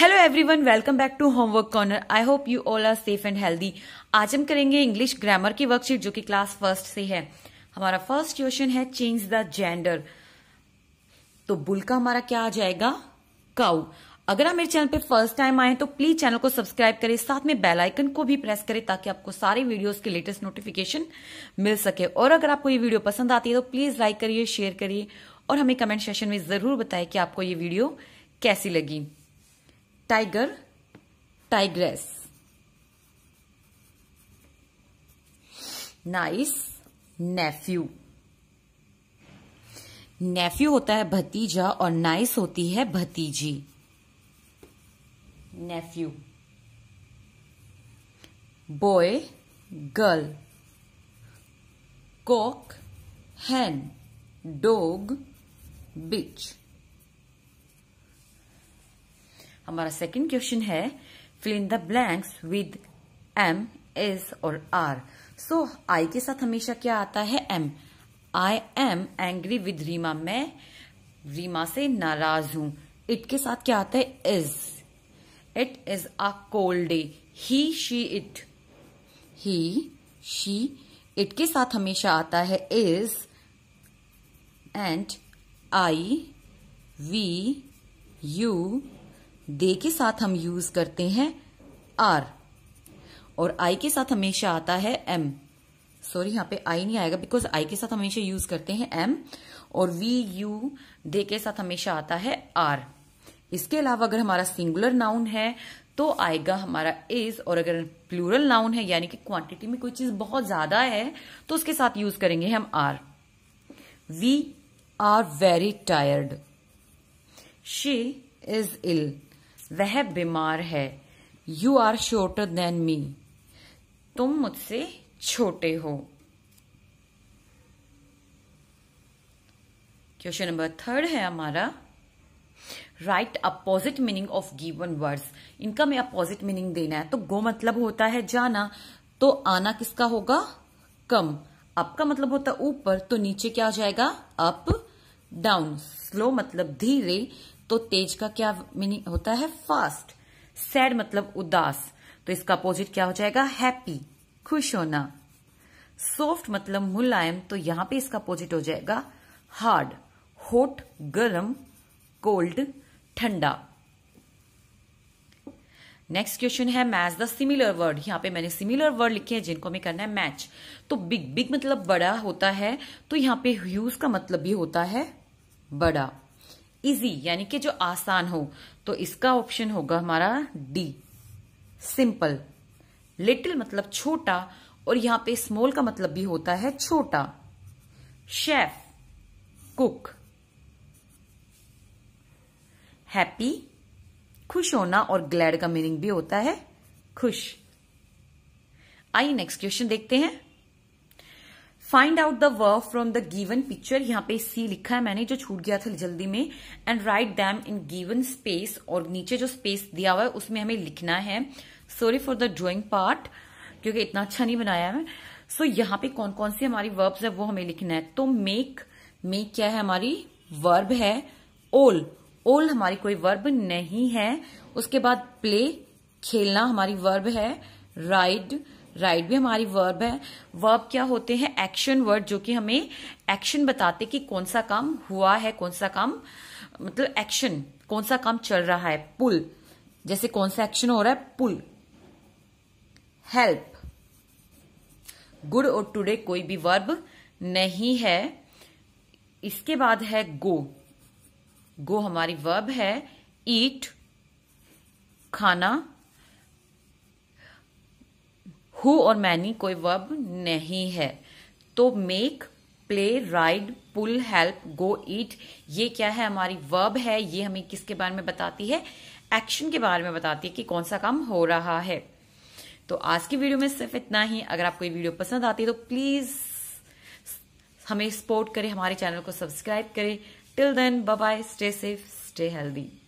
hello everyone welcome back to homework corner I hope you all are safe and healthy आज हम करेंगे English grammar की worksheet जो कि क्लास फर्स्ट से है हमारा फर्स्ट क्वेश्चन है चेंज द जेंडर तो बुल का हमारा क्या आ जाएगा काउ अगर आप मेरे चैनल पे फर्स्ट टाइम आए तो प्लीज चैनल को सब्सक्राइब करें साथ में बेल आइकन को भी प्रेस करें ताकि आपको सारे वीडियोस के लेटेस्ट नोटिफिकेशन मिल सके और अगर आपको ये वीडियो पसंद आती है तो प्लीज लाइक करिए शेयर करिए और हमें कमेंट सेशन में जरूर बताएं कि आपको ये वीडियो कैसी लगी tiger tigress niece nephew nephew होता है भतीजा और नाइस होती है भतीजी nephew boy girl cock hen dog bitch हमारा सेकंड क्वेश्चन है fill in the blanks with am is और आर सो आई के साथ हमेशा क्या आता है am I am angry with Reema मैं रीमा से नाराज हूं इट के साथ क्या आता है is it is a cold day he she it he she it के साथ हमेशा आता है is and I we you they के साथ हम यूज करते हैं आर और आई के साथ हमेशा आता है एम सॉरी यहां पे आई नहीं आएगा बिकॉज आई के साथ हमेशा यूज करते हैं एम और वी यू दे के साथ हमेशा आता है आर इसके अलावा अगर हमारा सिंगुलर नाउन है तो आएगा हमारा इज और अगर प्लूरल नाउन है यानी कि क्वांटिटी में कोई चीज बहुत ज्यादा है तो उसके साथ यूज करेंगे हम are we are very tired she is ill वह बीमार है you are shorter than me तुम मुझसे छोटे हो क्वेश्चन नंबर थर्ड है हमारा right opposite meaning of given words इनका मैं अपोजिट मीनिंग देना है तो गो मतलब होता है जाना तो आना किसका होगा कम आपका मतलब होता है ऊपर तो नीचे क्या हो जाएगा अप डाउन स्लो मतलब धीरे तो तेज का क्या मीनिंग होता है फास्ट सैड मतलब उदास तो इसका अपोजिट क्या हो जाएगा हैप्पी खुश होना सॉफ्ट मतलब मुलायम तो यहां पे इसका अपोजिट हो जाएगा हार्ड होट गर्म कोल्ड ठंडा नेक्स्ट क्वेश्चन है मैच द सिमिलर वर्ड यहाँ पे मैंने सिमिलर वर्ड लिखे हैं जिनको हमें करना है मैच तो बिग बिग मतलब बड़ा होता है तो यहाँ पे ह्यूज का मतलब भी होता है बड़ा इजी यानी कि जो आसान हो तो इसका ऑप्शन होगा हमारा डी सिंपल लिटिल मतलब छोटा और यहां पे स्मॉल का मतलब भी होता है छोटा शेफ कुक हैप्पी खुश होना और ग्लैड का मीनिंग भी होता है खुश आइए नेक्स्ट क्वेश्चन देखते हैं find out the work from the given picture यहाँ पे सी लिखा है मैंने जो छूट गया था जल्दी में and write them in given space और नीचे जो स्पेस दिया हुआ है उसमें हमें लिखना है sorry for the drawing part क्योंकि इतना अच्छा नहीं बनाया है सो so, यहाँ पे कौन कौन सी हमारी वर्ब्स है वो हमें लिखना है तो मेक मेक क्या है हमारी वर्ब है ओल ओल हमारी कोई वर्ब नहीं है उसके बाद प्ले खेलना हमारी वर्ब है राइड राइट right भी हमारी वर्ब है वर्ब क्या होते हैं एक्शन वर्ड जो कि हमें एक्शन बताते कि कौन सा काम हुआ है कौन सा काम मतलब एक्शन कौन सा काम चल रहा है पुल जैसे कौन सा एक्शन हो रहा है पुल हेल्प गुड और टुडे कोई भी वर्ब नहीं है इसके बाद है गो गो हमारी वर्ब है ईट खाना हु और मैनी कोई वर्ब नहीं है तो make play ride pull help go eat ये क्या है हमारी वर्ब है ये हमें किसके बारे में बताती है एक्शन के बारे में बताती है कि कौन सा काम हो रहा है तो आज की वीडियो में सिर्फ इतना ही अगर आपको ये वीडियो पसंद आती है तो प्लीज हमें सपोर्ट करें हमारे चैनल को सब्सक्राइब करें till then bye bye stay safe stay healthy